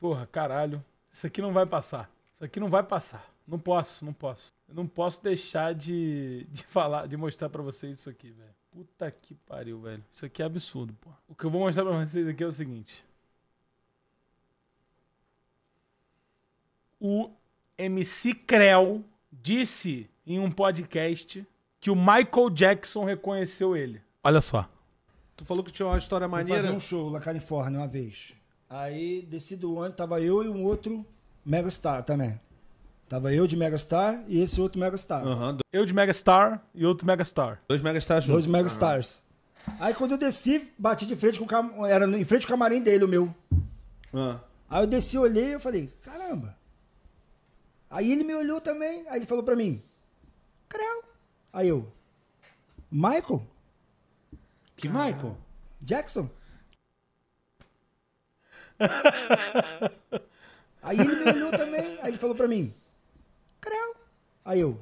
porra, caralho, isso aqui não vai passar. Isso aqui não vai passar. Não posso, não posso. Eu não posso deixar de, de falar, de mostrar para vocês isso aqui, velho. Puta que pariu, velho. Isso aqui é absurdo, porra. O que eu vou mostrar pra vocês aqui é o seguinte. O MC Creu disse em um podcast que o Michael Jackson reconheceu ele. Olha só. Tu falou que tinha uma história maneira. fazer um show na Califórnia uma vez. Aí desci do ônibus, tava eu e um outro Megastar também. Tava eu de Megastar e esse outro Megastar. Uhum. Eu de Megastar e outro Megastar. Dois Megastars juntos. Dois Megastars. Uhum. Aí quando eu desci, bati de frente com o cam... Era em frente ao camarim dele, o meu. Uhum. Aí eu desci, olhei e falei, caramba. Aí ele me olhou também, aí ele falou pra mim, Creu. Aí eu, Michael? Que Michael? Jackson? aí ele me olhou também, aí ele falou pra mim, Creu. Aí eu,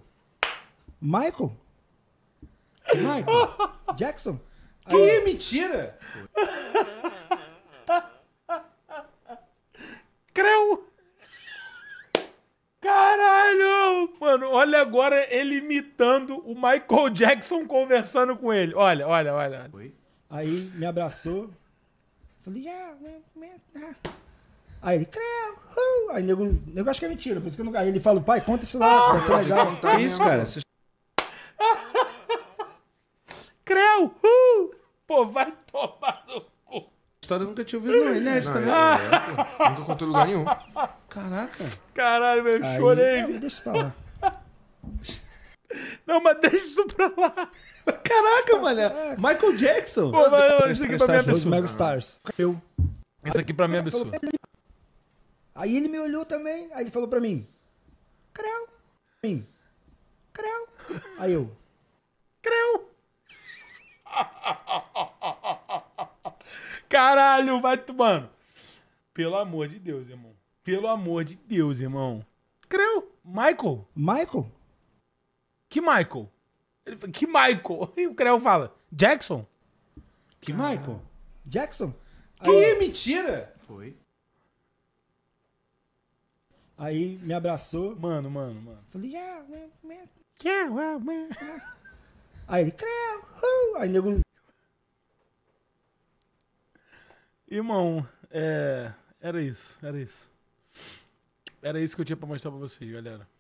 Michael? Michael? Jackson? Aí que eu, mentira! Creu! Caralho! Mano, olha agora ele imitando o Michael Jackson conversando com ele. Olha, olha, olha. Aí me abraçou, Falei, ah, né, é? ah. Aí ele, creu, uh. aí nego, nego acho que é mentira, por isso que eu não. Aí ele fala, pai, conta isso lá, vai ser legal. Que isso, cara? creu, uh. Pô, vai tomar no cu. História eu nunca tinha ouvido, não. É inédita, né? É, é nunca contei lugar nenhum. Caraca. Caralho, meu, chorei. deixa eu falar. Não, mas deixa isso pra lá. Caraca, mano. É Michael Jackson. Pô, mas, isso aqui pra mim é absurdo. Mega Stars. Eu. Isso aqui pra mim é absurdo. Aí ele me olhou também, aí ele falou pra mim. Creu. Mim. Creu. Aí eu. Creu. Caralho, vai tu, mano. Pelo amor de Deus, irmão. Pelo amor de Deus, irmão. Creu. Michael. Michael? Que Michael? Ele fala, que Michael? E o Creu fala, Jackson? Que Michael? Ah. Jackson? Que Aí... mentira! Foi. Aí me abraçou. Mano, mano, mano. Falei, yeah, man, man. Yeah, well, man. Aí ele, Creu! Uh! Aí nego... Irmão, é... era isso, era isso. Era isso que eu tinha pra mostrar pra vocês, galera.